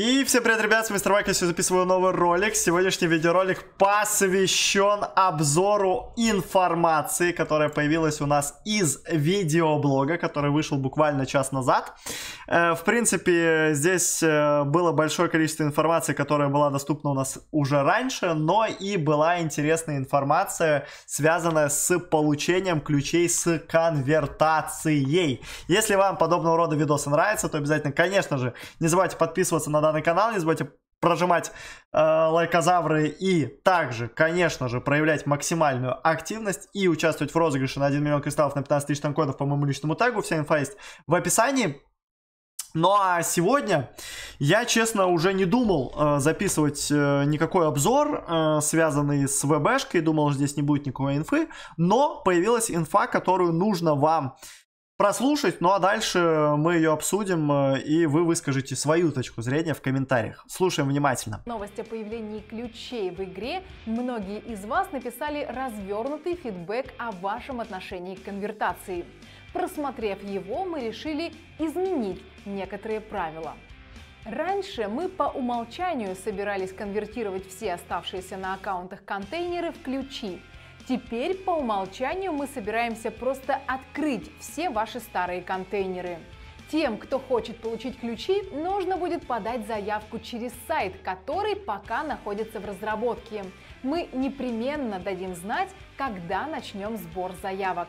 И всем привет, ребят, с Мистер Майк, я сегодня записываю новый ролик. Сегодняшний видеоролик посвящен обзору информации, которая появилась у нас из видеоблога, который вышел буквально час назад. Э, в принципе, здесь э, было большое количество информации, которая была доступна у нас уже раньше, но и была интересная информация, связанная с получением ключей с конвертацией. Если вам подобного рода видосы нравятся, то обязательно, конечно же, не забывайте подписываться на данный канал, не забывайте прожимать э, лайкозавры и также, конечно же, проявлять максимальную активность и участвовать в розыгрыше на 1 миллион кристаллов на 15 тысяч танкодов по моему личному тегу. Вся инфа есть в описании. Ну а сегодня я, честно, уже не думал э, записывать э, никакой обзор, э, связанный с ВБшкой, думал, что здесь не будет никакой инфы, но появилась инфа, которую нужно вам прослушать, ну а дальше мы ее обсудим, э, и вы выскажете свою точку зрения в комментариях. Слушаем внимательно. Новость о появлении ключей в игре. Многие из вас написали развернутый фидбэк о вашем отношении к конвертации. Просмотрев его, мы решили изменить некоторые правила. Раньше мы по умолчанию собирались конвертировать все оставшиеся на аккаунтах контейнеры в ключи. Теперь по умолчанию мы собираемся просто открыть все ваши старые контейнеры. Тем, кто хочет получить ключи, нужно будет подать заявку через сайт, который пока находится в разработке. Мы непременно дадим знать, когда начнем сбор заявок.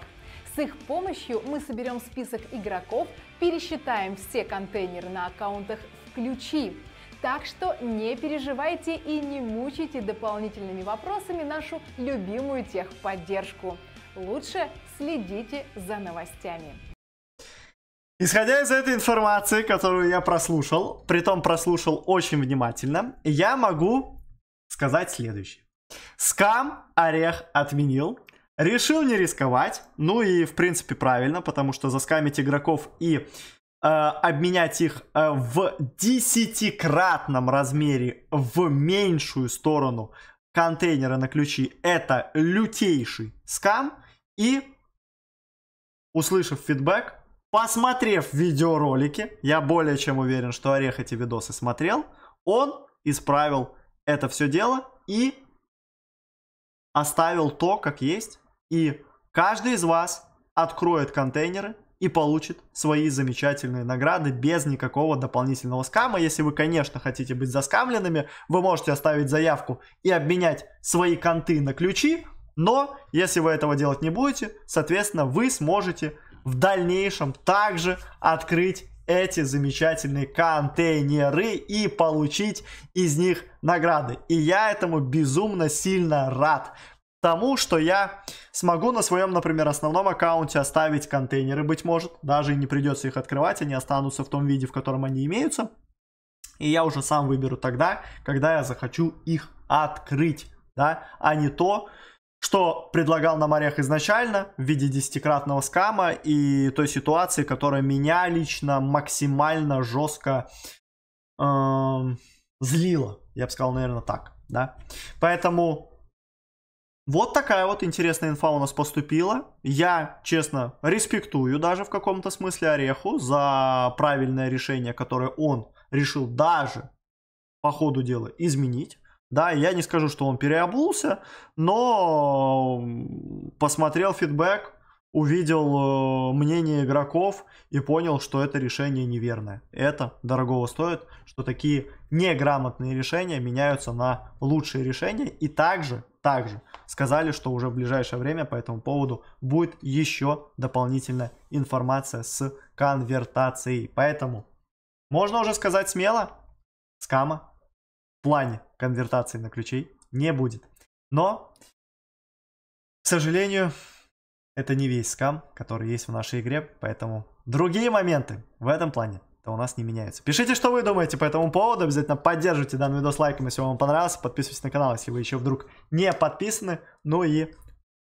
С их помощью мы соберем список игроков, пересчитаем все контейнеры на аккаунтах в ключи. Так что не переживайте и не мучайте дополнительными вопросами нашу любимую техподдержку. Лучше следите за новостями. Исходя из этой информации, которую я прослушал, притом прослушал очень внимательно, я могу сказать следующее. Скам орех отменил. Решил не рисковать. Ну и, в принципе, правильно, потому что заскамить игроков и э, обменять их э, в десятикратном размере в меньшую сторону контейнера на ключи это лютейший скам. И, услышав фидбэк, посмотрев видеоролики, я более чем уверен, что Орех эти видосы смотрел, он исправил это все дело и оставил то, как есть, и каждый из вас откроет контейнеры и получит свои замечательные награды без никакого дополнительного скама. Если вы, конечно, хотите быть заскамленными, вы можете оставить заявку и обменять свои конты на ключи, но если вы этого делать не будете, соответственно, вы сможете в дальнейшем также открыть эти замечательные контейнеры и получить из них награды. И я этому безумно сильно рад. Тому, что я смогу на своем, например, основном аккаунте оставить контейнеры, быть может. Даже и не придется их открывать, они останутся в том виде, в котором они имеются. И я уже сам выберу тогда, когда я захочу их открыть, да, а не то, что предлагал на морях изначально в виде десятикратного скама и той ситуации, которая меня лично максимально жестко э, злила. Я бы сказал, наверное, так. Да? Поэтому вот такая вот интересная инфа у нас поступила. Я, честно, респектую даже в каком-то смысле Ореху за правильное решение, которое он решил даже по ходу дела изменить. Да, я не скажу, что он переобулся, но посмотрел фидбэк, увидел э, мнение игроков и понял, что это решение неверное. Это дорогого стоит, что такие неграмотные решения меняются на лучшие решения. И также, также сказали, что уже в ближайшее время по этому поводу будет еще дополнительная информация с конвертацией. Поэтому можно уже сказать смело, скама в плане конвертации на ключей не будет. Но, к сожалению, это не весь скам, который есть в нашей игре, поэтому другие моменты в этом плане то у нас не меняются. Пишите, что вы думаете по этому поводу, обязательно поддерживайте данный видос лайком, если вам понравился, подписывайтесь на канал, если вы еще вдруг не подписаны, ну и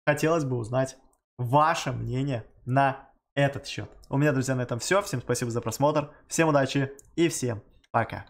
хотелось бы узнать ваше мнение на этот счет. У меня, друзья, на этом все, всем спасибо за просмотр, всем удачи и всем пока.